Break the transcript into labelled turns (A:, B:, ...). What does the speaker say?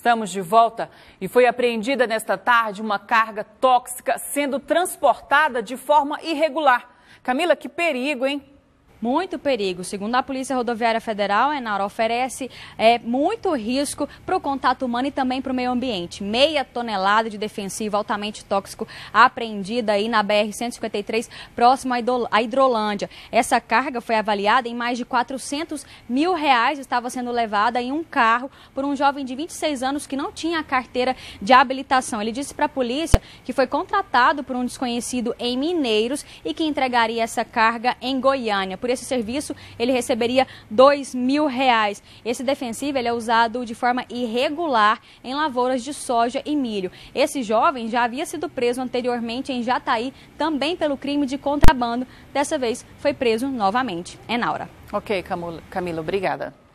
A: Estamos de volta e foi apreendida nesta tarde uma carga tóxica
B: sendo transportada de forma irregular. Camila, que perigo, hein? muito perigo. Segundo a Polícia Rodoviária Federal, a Enaura oferece é, muito risco para o contato humano e também para o meio ambiente. Meia tonelada de defensivo altamente tóxico apreendida aí na BR-153, próximo à Hidrolândia. Essa carga foi avaliada em mais de 400 mil reais, estava sendo levada em um carro por um jovem de 26 anos que não tinha carteira de habilitação. Ele disse para a polícia que foi contratado por um desconhecido em Mineiros e que entregaria essa carga em Goiânia. Por por esse serviço ele receberia dois mil reais. Esse defensivo ele é usado de forma irregular em lavouras de soja e milho. Esse jovem já havia sido preso anteriormente em Jataí, também pelo crime de contrabando. Dessa vez foi preso novamente. É Naura. Ok, Camilo, obrigada.